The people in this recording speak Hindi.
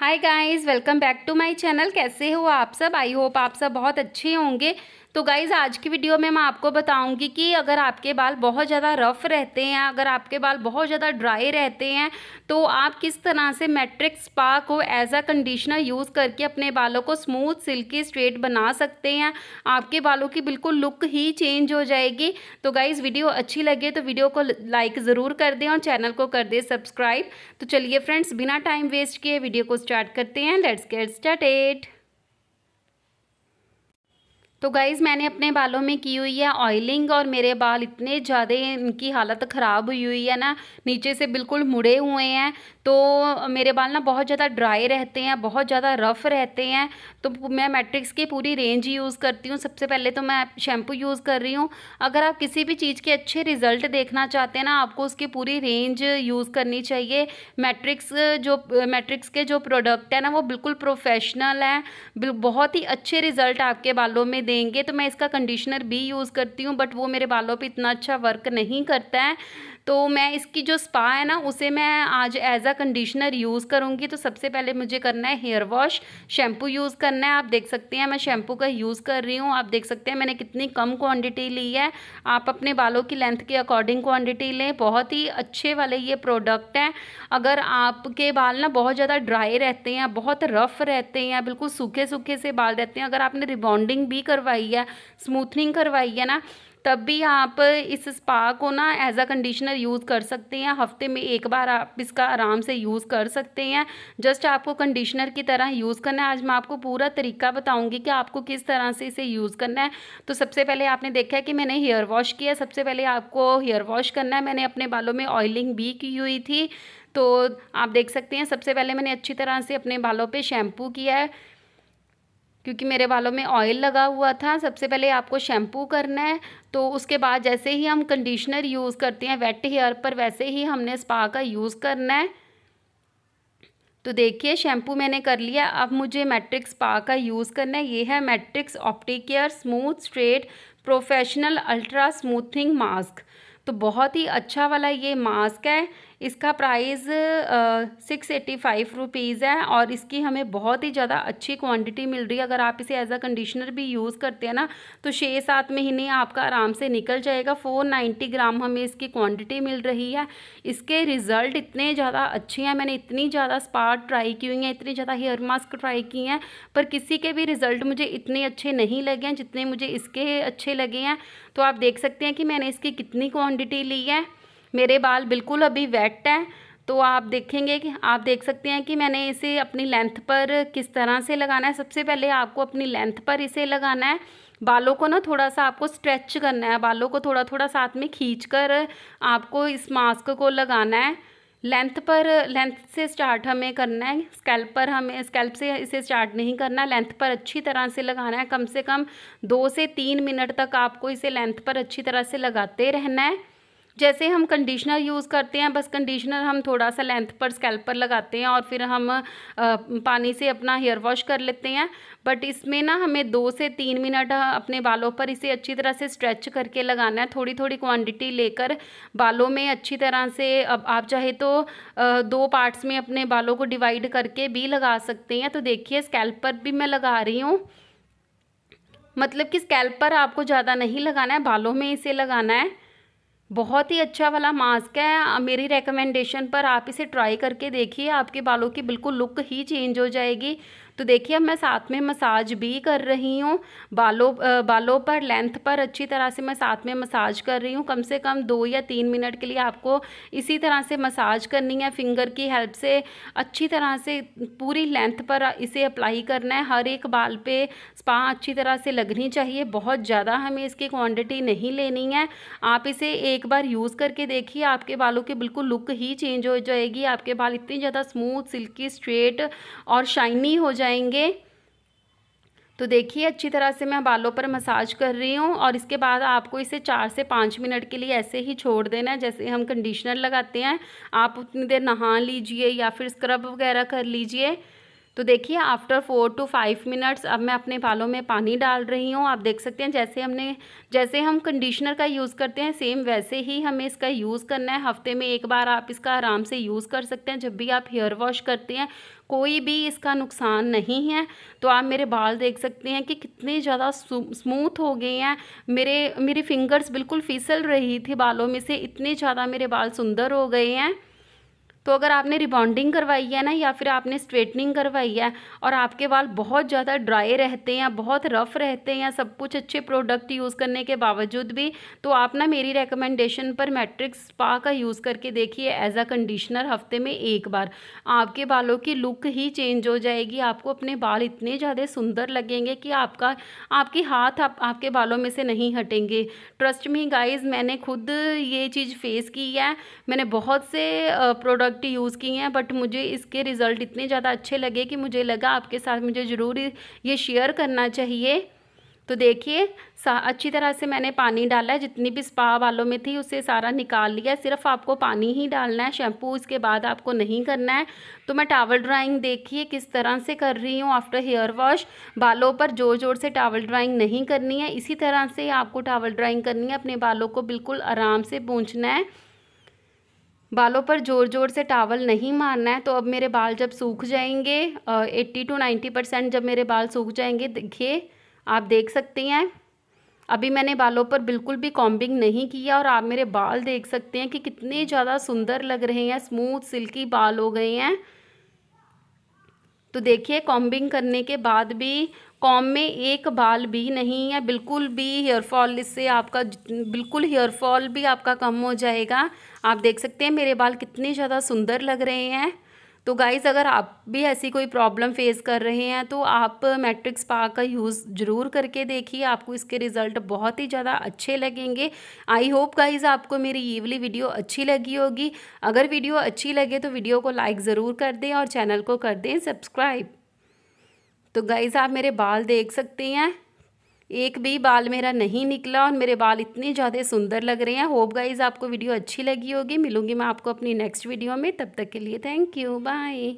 hi guys welcome back to my channel कैसे हो आप सब आई होप आप सब बहुत अच्छे होंगे तो गाइज़ आज की वीडियो में मैं आपको बताऊंगी कि अगर आपके बाल बहुत ज़्यादा रफ़ रहते हैं अगर आपके बाल बहुत ज़्यादा ड्राई रहते हैं तो आप किस तरह से मैट्रिक्स स्पा को एज अ कंडीशनर यूज़ करके अपने बालों को स्मूथ सिल्की स्ट्रेट बना सकते हैं आपके बालों की बिल्कुल लुक ही चेंज हो जाएगी तो गाइज़ वीडियो अच्छी लगे तो वीडियो को लाइक ज़रूर कर दें और चैनल को कर दें सब्सक्राइब तो चलिए फ्रेंड्स बिना टाइम वेस्ट किए वीडियो को स्टार्ट करते हैं लेट्स गेट स्टार्टेड तो गाइज़ मैंने अपने बालों में की हुई है ऑयलिंग और मेरे बाल इतने ज़्यादा इनकी हालत ख़राब हुई हुई है ना नीचे से बिल्कुल मुड़े हुए हैं तो मेरे बाल ना बहुत ज़्यादा ड्राई रहते हैं बहुत ज़्यादा रफ़ रहते हैं तो मैं मैट्रिक्स की पूरी रेंज यूज़ करती हूँ सबसे पहले तो मैं शैम्पू यूज़ कर रही हूँ अगर आप किसी भी चीज़ के अच्छे रिज़ल्ट देखना चाहते हैं ना आपको उसकी पूरी रेंज यूज़ करनी चाहिए मैट्रिक्स जो मैट्रिक्स के जो प्रोडक्ट है ना वो बिल्कुल प्रोफेशनल है बहुत ही अच्छे रिज़ल्ट आपके बालों में देंगे तो मैं इसका कंडीशनर भी यूज़ करती हूँ बट वो मेरे बालों पर इतना अच्छा वर्क नहीं करता है तो मैं इसकी जो स्पा है ना उसे मैं आज एज अ कंडीशनर यूज़ करूँगी तो सबसे पहले मुझे करना है हेयर वॉश शैम्पू यूज़ करना है आप देख सकते हैं मैं शैम्पू का यूज़ कर रही हूँ आप देख सकते हैं मैंने कितनी कम क्वांटिटी ली है आप अपने बालों की लेंथ के अकॉर्डिंग क्वांटिटी लें बहुत ही अच्छे वाले ये प्रोडक्ट हैं अगर आपके बाल ना बहुत ज़्यादा ड्राई रहते हैं बहुत रफ़ रहते हैं बिल्कुल सूखे सूखे से बाल रहते हैं अगर आपने रिबॉन्डिंग भी करवाई है स्मूथनिंग करवाई है ना तब भी आप इस स्पा को ना एज अ कंडीशनर यूज़ कर सकते हैं हफ्ते में एक बार आप इसका आराम से यूज़ कर सकते हैं जस्ट आपको कंडीशनर की तरह यूज़ करना है आज मैं आपको पूरा तरीका बताऊंगी कि आपको किस तरह से इसे यूज़ करना है तो सबसे पहले आपने देखा है कि मैंने हेयर वॉश किया सबसे पहले आपको हेयर वॉश करना है मैंने अपने बालों में ऑयलिंग भी की हुई थी तो आप देख सकते हैं सबसे पहले मैंने अच्छी तरह से अपने बालों पर शैम्पू किया है क्योंकि मेरे बालों में ऑयल लगा हुआ था सबसे पहले आपको शैम्पू करना है तो उसके बाद जैसे ही हम कंडीशनर यूज़ करते हैं वेट हेयर पर वैसे ही हमने स्पा का यूज़ करना है तो देखिए शैम्पू मैंने कर लिया अब मुझे मैट्रिक्स स्पा का यूज़ करना है ये है matrix optic care smooth straight professional ultra smoothing mask तो बहुत ही अच्छा वाला ये मास्क है इसका price six eighty five rupees है और इसकी हमें बहुत ही ज़्यादा अच्छी क्वांटिटी मिल रही है अगर आप इसे एज अ कंडीशनर भी यूज़ करते हैं ना तो छः सात महीने आपका आराम से निकल जाएगा फोर नाइन्टी ग्राम हमें इसकी क्वांटिटी मिल रही है इसके रिज़ल्ट इतने ज़्यादा अच्छे हैं मैंने इतनी ज़्यादा स्पार्ट ट्राई की हुई हैं इतनी ज़्यादा हेयर मास्क ट्राई की हैं पर किसी के भी रिज़ल्ट मुझे इतने अच्छे नहीं लगे हैं जितने मुझे इसके अच्छे लगे हैं तो आप देख सकते हैं कि मैंने इसकी कितनी क्वांटिटी ली है मेरे बाल बिल्कुल अभी वेट हैं तो आप देखेंगे कि आप देख सकते हैं कि मैंने इसे अपनी लेंथ पर किस तरह से लगाना है सबसे पहले आपको अपनी लेंथ पर इसे लगाना है बालों को ना थोड़ा सा आपको स्ट्रेच करना है बालों को थोड़ा थोड़ा साथ में खींच कर आपको इस मास्क को लगाना है लेंथ पर लेंथ से स्टार्ट हमें करना है स्कैल्प पर हमें स्कैल्प से इसे स्टार्ट नहीं करना लेंथ पर अच्छी तरह से लगाना है कम से कम दो से तीन मिनट तक आपको इसे लेंथ पर अच्छी तरह से लगाते रहना है जैसे हम कंडीशनर यूज़ करते हैं बस कंडीशनर हम थोड़ा सा लेंथ पर स्कैल्प पर लगाते हैं और फिर हम पानी से अपना हेयर वॉश कर लेते हैं बट इसमें ना हमें दो से तीन मिनट अपने बालों पर इसे अच्छी तरह से स्ट्रेच करके लगाना है थोड़ी थोड़ी क्वांटिटी लेकर बालों में अच्छी तरह से अब आप चाहे तो दो पार्ट्स में अपने बालों को डिवाइड करके भी लगा सकते हैं तो देखिए स्कैल्प पर भी मैं लगा रही हूँ मतलब कि स्कैल्प पर आपको ज़्यादा नहीं लगाना है बालों में इसे लगाना है बहुत ही अच्छा वाला मास्क है मेरी रेकमेंडेशन पर आप इसे ट्राई करके देखिए आपके बालों की बिल्कुल लुक ही चेंज हो जाएगी तो देखिए अब मैं साथ में मसाज भी कर रही हूँ बालों बालों पर लेंथ पर अच्छी तरह से मैं साथ में मसाज कर रही हूँ कम से कम दो या तीन मिनट के लिए आपको इसी तरह से मसाज करनी है फिंगर की हेल्प से अच्छी तरह से पूरी लेंथ पर इसे अप्लाई करना है हर एक बाल पे स्पा अच्छी तरह से लगनी चाहिए बहुत ज़्यादा हमें इसकी क्वांटिटी नहीं लेनी है आप इसे एक बार यूज़ करके देखिए आपके बालों की बिल्कुल लुक ही चेंज हो जाएगी आपके बाल इतनी ज़्यादा स्मूथ सिल्की स्ट्रेट और शाइनी हो जाए जाएंगे तो देखिए अच्छी तरह से मैं बालों पर मसाज कर रही हूँ और इसके बाद आपको इसे चार से पाँच मिनट के लिए ऐसे ही छोड़ देना है जैसे हम कंडीशनर लगाते हैं आप उतनी देर नहा लीजिए या फिर स्क्रब वगैरह कर लीजिए तो देखिए after four to five minutes अब मैं अपने बालों में पानी डाल रही हूँ आप देख सकते हैं जैसे हमने जैसे हम कंडीशनर का यूज़ करते हैं सेम वैसे ही हमें इसका यूज़ करना है हफ्ते में एक बार आप इसका आराम से यूज़ कर सकते हैं जब भी आप हेयर वॉश करते हैं कोई भी इसका नुकसान नहीं है तो आप मेरे बाल देख सकते हैं कि कितने ज़्यादा स्मूथ हो गए हैं मेरे मेरे फिंगर्स बिल्कुल फिसल रही थी बालों में से इतने ज़्यादा मेरे बाल सुंदर हो गए हैं तो अगर आपने रिबॉन्डिंग करवाई है ना या फिर आपने स्ट्रेटनिंग करवाई है और आपके बाल बहुत ज़्यादा ड्राई रहते हैं बहुत रफ़ रहते हैं सब कुछ अच्छे प्रोडक्ट यूज़ करने के बावजूद भी तो आप ना मेरी रिकमेंडेशन पर मैट्रिक्स स्पा का यूज़ करके देखिए एज अ कंडीशनर हफ्ते में एक बार आपके बालों की लुक ही चेंज हो जाएगी आपको अपने बाल इतने ज़्यादा सुंदर लगेंगे कि आपका आपके हाथ आप, आपके बालों में से नहीं हटेंगे ट्रस्ट मी गाइज मैंने खुद ये चीज़ फेस की है मैंने बहुत से प्रोडक्ट प्रोडक्ट यूज़ किए हैं बट मुझे इसके रिज़ल्ट इतने ज़्यादा अच्छे लगे कि मुझे लगा आपके साथ मुझे ज़रूर ये शेयर करना चाहिए तो देखिए अच्छी तरह से मैंने पानी डाला है जितनी भी स्पा वालों में थी उसे सारा निकाल लिया सिर्फ आपको पानी ही डालना है शैम्पू इसके बाद आपको नहीं करना है तो मैं टावल ड्राइंग देखिए किस तरह से कर रही हूँ आफ्टर हेयर वॉश बालों पर ज़ोर ज़ोर से टावल ड्राइंग नहीं करनी है इसी तरह से आपको टावल ड्राइंग करनी है अपने बालों को बिल्कुल आराम से पूछना है बालों पर ज़ोर ज़ोर से टावल नहीं मारना है तो अब मेरे बाल जब सूख जाएंगे एट्टी टू नाइन्टी परसेंट जब मेरे बाल सूख जाएंगे देखिए आप देख सकती हैं अभी मैंने बालों पर बिल्कुल भी कॉम्बिंग नहीं किया और आप मेरे बाल देख सकते हैं कि कितने ज़्यादा सुंदर लग रहे हैं स्मूथ सिल्की बाल हो गए हैं तो देखिए कॉम्बिंग करने के बाद भी कॉम में एक बाल भी नहीं है बिल्कुल भी हेयर फॉल इससे आपका बिल्कुल हेयर फॉल भी आपका कम हो जाएगा आप देख सकते हैं मेरे बाल कितने ज़्यादा सुंदर लग रहे हैं तो गाइज़ अगर आप भी ऐसी कोई प्रॉब्लम फेस कर रहे हैं तो आप मैट्रिक्स पा का यूज़ ज़रूर करके देखिए आपको इसके रिज़ल्ट बहुत ही ज़्यादा अच्छे लगेंगे आई होप गाइज़ आपको मेरी ये वाली वीडियो अच्छी लगी होगी अगर वीडियो अच्छी लगे तो वीडियो को लाइक ज़रूर कर दें और चैनल को कर दें सब्सक्राइब तो गाइज़ आप मेरे बाल देख सकते हैं एक भी बाल मेरा नहीं निकला और मेरे बाल इतने ज़्यादा सुंदर लग रहे हैं होप गाइज़ आपको वीडियो अच्छी लगी होगी मिलूंगी मैं आपको अपनी नेक्स्ट वीडियो में तब तक के लिए थैंक यू बाय